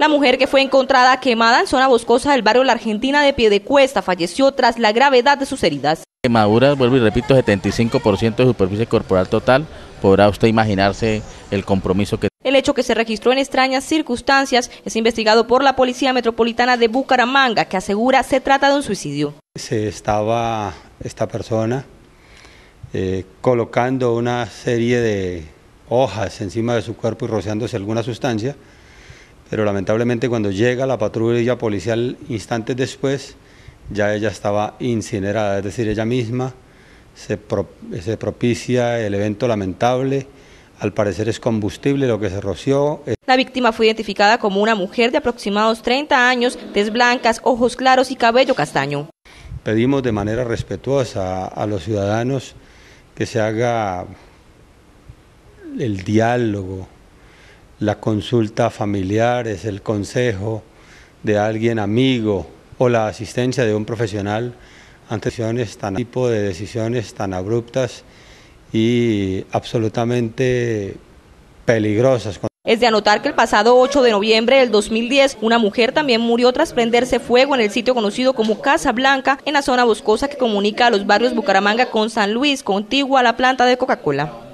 La mujer que fue encontrada quemada en zona boscosa del barrio La Argentina de Piedecuesta falleció tras la gravedad de sus heridas. Quemaduras, vuelvo y repito, 75% de superficie corporal total. Podrá usted imaginarse el compromiso que... El hecho que se registró en extrañas circunstancias es investigado por la Policía Metropolitana de Bucaramanga, que asegura se trata de un suicidio. Se estaba esta persona eh, colocando una serie de hojas encima de su cuerpo y rociándose alguna sustancia pero lamentablemente cuando llega la patrulla policial instantes después, ya ella estaba incinerada, es decir, ella misma se, propicia el evento lamentable. Al parecer es combustible lo que se roció. La víctima fue identificada como una mujer de aproximados 30 años, tez blancas, ojos claros y cabello castaño. Pedimos de manera respetuosa a los ciudadanos que se haga el diálogo, la consulta familiar, es el consejo de alguien amigo o la asistencia de un profesional ante decisiones tan tipo de decisiones tan abruptas y absolutamente peligrosas. Es de anotar que el pasado 8 de noviembre del 2010, una mujer también murió tras prenderse fuego en el sitio conocido como Casa Blanca, en la zona boscosa que comunica a los barrios Bucaramanga con San Luis, contigua a la planta de Coca-Cola.